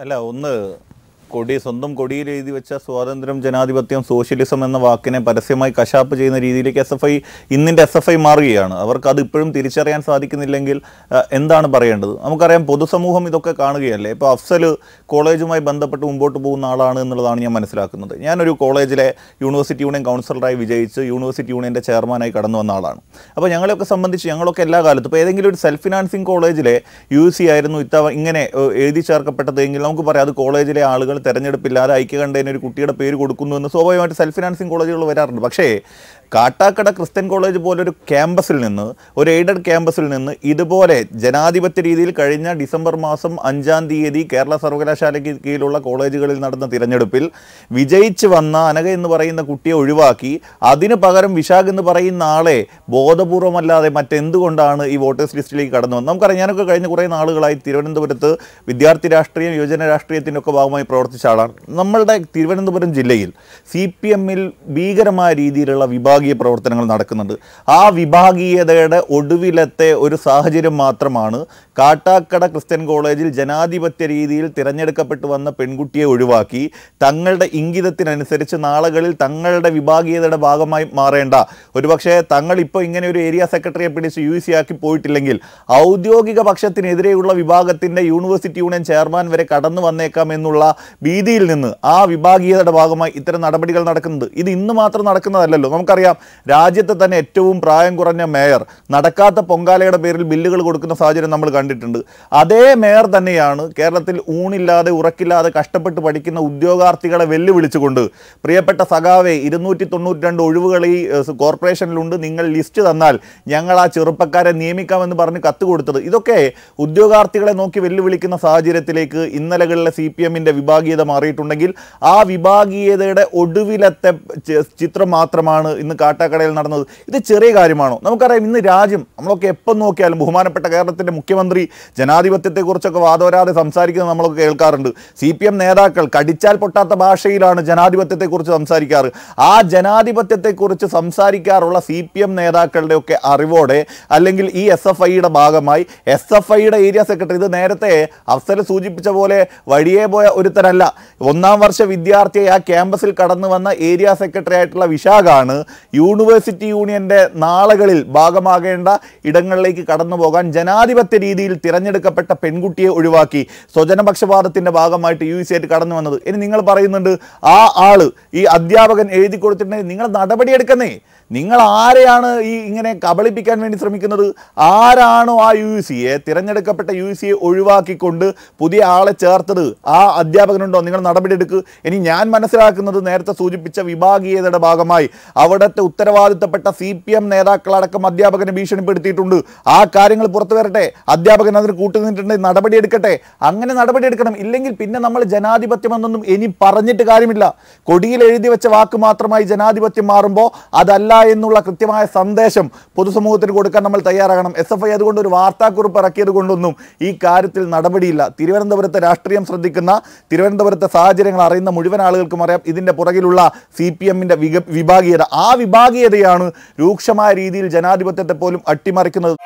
അല്ല ഒന്ന് കൊടി സ്വന്തം കൊടിയിൽ എഴുതി വെച്ച സ്വാതന്ത്ര്യം ജനാധിപത്യം സോഷ്യലിസം എന്ന വാക്കിനെ പരസ്യമായി കശാപ്പ് ചെയ്യുന്ന രീതിയിലേക്ക് എസ് എഫ് ഐ ഇന്നിൻ്റെ എസ് എഫ് ഐ മാറുകയാണ് അവർക്ക് അത് ഇപ്പോഴും തിരിച്ചറിയാൻ സാധിക്കുന്നില്ലെങ്കിൽ എന്താണ് പറയേണ്ടത് നമുക്കറിയാം പൊതുസമൂഹം ഇതൊക്കെ കാണുകയല്ലേ ഇപ്പോൾ അഫ്സൽ കോളേജുമായി ബന്ധപ്പെട്ട് മുമ്പോട്ട് പോകുന്ന ആളാണ് എന്നുള്ളതാണ് ഞാൻ മനസ്സിലാക്കുന്നത് ഞാനൊരു കോളേജിലെ യൂണിവേഴ്സിറ്റി യൂണിയൻ കൗൺസിലറായി വിജയിച്ച് യൂണിവേഴ്സിറ്റി യൂണിയൻ്റെ ചെയർമാനായി കടന്നു വന്ന ആളാണ് അപ്പോൾ ഞങ്ങളെയൊക്കെ സംബന്ധിച്ച് ഞങ്ങളൊക്കെ എല്ലാ കാലത്തും ഇപ്പോൾ ഏതെങ്കിലും ഒരു സെൽഫ് ഫിനാൻസിങ് കോളേജിലെ യു സി ആയിരുന്നു ഇത്തവ ഇങ്ങനെ എഴുതി ചേർക്കപ്പെട്ടതെങ്കിൽ നമുക്ക് പറയാം അത് കോളേജിലെ ആളുകൾ തെരഞ്ഞെടുപ്പില്ലാതെ ഐക്യകണ്ഠേന ഒരു കുട്ടിയുടെ പേര് കൊടുക്കുന്നു എന്ന് സ്വാഭാവികമായിട്ട് സെൽഫ് ഫിനാൻസിങ് കോളേജുകൾ വരാറുണ്ട് പക്ഷേ കാട്ടാക്കട ക്രിസ്ത്യൻ കോളേജ് പോലൊരു ക്യാമ്പസിൽ നിന്ന് ഒരു എയ്ഡഡ് ക്യാമ്പസിൽ നിന്ന് ഇതുപോലെ ജനാധിപത്യ രീതിയിൽ കഴിഞ്ഞ ഡിസംബർ മാസം അഞ്ചാം തീയതി കേരള സർവകലാശാലയ്ക്ക് കീഴിലുള്ള കോളേജുകളിൽ നടന്ന തിരഞ്ഞെടുപ്പിൽ വിജയിച്ച് വന്ന അനഘ എന്ന് പറയുന്ന കുട്ടിയെ ഒഴിവാക്കി അതിന് പകരം വിശാഖ് എന്ന് പറയുന്ന ആളെ ബോധപൂർവമല്ലാതെ മറ്റെന്തുകൊണ്ടാണ് ഈ വോട്ടേഴ്സ് ലിസ്റ്റിലേക്ക് കടന്നു വന്നത് നമുക്കറിയാം ഞാനൊക്കെ കഴിഞ്ഞ കുറേ നാളുകളായി തിരുവനന്തപുരത്ത് വിദ്യാർത്ഥി രാഷ്ട്രീയം യുവജന രാഷ്ട്രീയത്തിൻ്റെ ഒക്കെ ഭാഗമായി പ്രവർത്തിച്ച ആളാണ് നമ്മളുടെ തിരുവനന്തപുരം ജില്ലയിൽ സി പി എമ്മിൽ ഭീകരമായ രീതിയിലുള്ള വിഭാഗ വിഭാഗീയ പ്രവർത്തനങ്ങൾ നടക്കുന്നുണ്ട് ആ വിഭാഗീയതയുടെ ഒടുവിലത്തെ ഒരു സാഹചര്യം മാത്രമാണ് കാട്ടാക്കട ക്രിസ്ത്യൻ കോളേജിൽ ജനാധിപത്യ രീതിയിൽ തിരഞ്ഞെടുക്കപ്പെട്ടു വന്ന പെൺകുട്ടിയെ ഒഴിവാക്കി തങ്ങളുടെ ഇംഗിതത്തിനനുസരിച്ച് നാളുകളിൽ തങ്ങളുടെ വിഭാഗീയതയുടെ ഭാഗമായി മാറേണ്ട ഒരുപക്ഷേ തങ്ങൾ ഇപ്പോൾ ഇങ്ങനെ ഒരു ഏരിയ സെക്രട്ടറിയെ പിടിച്ച് യു സി ആക്കി പോയിട്ടില്ലെങ്കിൽ ഔദ്യോഗിക പക്ഷത്തിനെതിരെയുള്ള വിഭാഗത്തിൻ്റെ യൂണിവേഴ്സിറ്റി യൂണിയൻ ചെയർമാൻ വരെ കടന്നു വന്നേക്കാം എന്നുള്ള ഭീതിയിൽ നിന്ന് ആ വിഭാഗീയതയുടെ ഭാഗമായി ഇത്തരം നടപടികൾ നടക്കുന്നത് ഇത് ഇന്ന് മാത്രം നടക്കുന്നതല്ലല്ലോ നമുക്കറിയാം നമുക്കറിയാം രാജ്യത്തെ തന്നെ ഏറ്റവും പ്രായം കുറഞ്ഞ മേയർ നടക്കാത്ത പൊങ്കാലയുടെ പേരിൽ ബില്ലുകൾ കൊടുക്കുന്ന സാഹചര്യം നമ്മൾ കണ്ടിട്ടുണ്ട് അതേ മേയർ തന്നെയാണ് കേരളത്തിൽ ഊണില്ലാതെ ഉറക്കില്ലാതെ കഷ്ടപ്പെട്ട് പഠിക്കുന്ന ഉദ്യോഗാർത്ഥികളെ വെല്ലുവിളിച്ചുകൊണ്ട് പ്രിയപ്പെട്ട സഖാവെ ഇരുന്നൂറ്റി തൊണ്ണൂറ്റി രണ്ട് ഒഴിവുകൾ ഈ കോർപ്പറേഷനിലുണ്ട് നിങ്ങൾ ലിസ്റ്റ് തന്നാൽ ഞങ്ങൾ ആ ചെറുപ്പക്കാരെ നിയമിക്കാമെന്ന് പറഞ്ഞ് കത്ത് കൊടുത്തത് ഇതൊക്കെ ഉദ്യോഗാർത്ഥികളെ നോക്കി വെല്ലുവിളിക്കുന്ന സാഹചര്യത്തിലേക്ക് ഇന്നലകളിലെ സി പി എമ്മിൻ്റെ വിഭാഗീയത മാറിയിട്ടുണ്ടെങ്കിൽ ആ വിഭാഗീയതയുടെ ഒടുവിലത്തെ ചിത്രം മാത്രമാണ് ഇന്ന് കാട്ടാക്കടയിൽ നടന്നത് ഇത് ചെറിയ കാര്യമാണോ നമുക്കറിയാം ഇന്ന് രാജ്യം നമ്മളൊക്കെ എപ്പം നോക്കിയാലും ബഹുമാനപ്പെട്ട കേരളത്തിൻ്റെ മുഖ്യമന്ത്രി ജനാധിപത്യത്തെക്കുറിച്ചൊക്കെ വാദവരാതെ സംസാരിക്കുന്നത് നമ്മളൊക്കെ കേൾക്കാറുണ്ട് സി പി എം നേതാക്കൾ കടിച്ചാൽ പൊട്ടാത്ത ഭാഷയിലാണ് ജനാധിപത്യത്തെക്കുറിച്ച് സംസാരിക്കാറ് ആ ജനാധിപത്യത്തെക്കുറിച്ച് സംസാരിക്കാറുള്ള സി പി എം നേതാക്കളുടെയൊക്കെ അറിവോടെ അല്ലെങ്കിൽ ഈ എസ് എഫ് ഐയുടെ ഭാഗമായി എസ് എഫ് ഐയുടെ ഏരിയ സെക്രട്ടറി ഇത് നേരത്തെ അഫ്സൽ സൂചിപ്പിച്ച പോലെ വഴിയേ പോയ ഒരുത്തരല്ല ഒന്നാം വർഷ വിദ്യാർത്ഥിയെ ആ ക്യാമ്പസിൽ കടന്നു വന്ന ഏരിയ സെക്രട്ടറി ആയിട്ടുള്ള വിശാഖാണ് യൂണിവേഴ്സിറ്റി യൂണിയൻ്റെ നാളകളിൽ ഭാഗമാകേണ്ട ഇടങ്ങളിലേക്ക് കടന്നു പോകാൻ ജനാധിപത്യ രീതിയിൽ തിരഞ്ഞെടുക്കപ്പെട്ട പെൺകുട്ടിയെ ഒഴിവാക്കി സ്വജനപക്ഷപാതത്തിൻ്റെ ഭാഗമായിട്ട് യു സി കടന്നു വന്നത് ഇനി നിങ്ങൾ പറയുന്നുണ്ട് ആ ആള് ഈ അധ്യാപകൻ എഴുതി കൊടുത്തിട്ടുണ്ടെങ്കിൽ നിങ്ങൾ നടപടിയെടുക്കുന്നേ നിങ്ങൾ ആരെയാണ് ഈ ഇങ്ങനെ കബളിപ്പിക്കാൻ വേണ്ടി ശ്രമിക്കുന്നത് ആരാണോ ആ യു സിയെ തിരഞ്ഞെടുക്കപ്പെട്ട യു സിയെ ഒഴിവാക്കിക്കൊണ്ട് പുതിയ ആളെ ചേർത്തത് ആ അധ്യാപകനുണ്ടോ നിങ്ങൾ നടപടിയെടുക്കുക ഇനി ഞാൻ മനസ്സിലാക്കുന്നത് നേരത്തെ സൂചിപ്പിച്ച വിഭാഗീയതയുടെ ഭാഗമായി അവിടുത്തെ ഉത്തരവാദിത്തപ്പെട്ട സി പി എം നേതാക്കളടക്കം അധ്യാപകനെ ഭീഷണിപ്പെടുത്തിയിട്ടുണ്ട് ആ കാര്യങ്ങൾ പുറത്തു വരട്ടെ അധ്യാപകൻ അതിന് കൂട്ടുനിന്നിട്ടുണ്ടെങ്കിൽ നടപടിയെടുക്കട്ടെ അങ്ങനെ നടപടിയെടുക്കണം ഇല്ലെങ്കിൽ പിന്നെ നമ്മൾ ജനാധിപത്യമെന്നൊന്നും ഇനി പറഞ്ഞിട്ട് കാര്യമില്ല കൊടിയിൽ എഴുതി വെച്ച വാക്ക് മാത്രമായി ജനാധിപത്യം മാറുമ്പോൾ അതല്ല എന്നുള്ള കൃത്യമായ സന്ദേശം പൊതുസമൂഹത്തിന് കൊടുക്കാൻ നമ്മൾ തയ്യാറാകണം എസ് എഫ് ഐ അതുകൊണ്ട് ഒരു വാർത്താക്കുറിപ്പ് ഇറക്കിയത് കൊണ്ടൊന്നും ഈ കാര്യത്തിൽ നടപടിയില്ല തിരുവനന്തപുരത്തെ രാഷ്ട്രീയം ശ്രദ്ധിക്കുന്ന തിരുവനന്തപുരത്തെ സാഹചര്യങ്ങൾ അറിയുന്ന മുഴുവൻ ആളുകൾക്കും അറിയാം ഇതിൻ്റെ പുറകിലുള്ള സി പി എമ്മിൻ്റെ വിഭാഗീയത ആ വിഭാഗം വിഭാഗീയതയാണ് രൂക്ഷമായ രീതിയിൽ ജനാധിപത്യത്തെ പോലും അട്ടിമറിക്കുന്നത്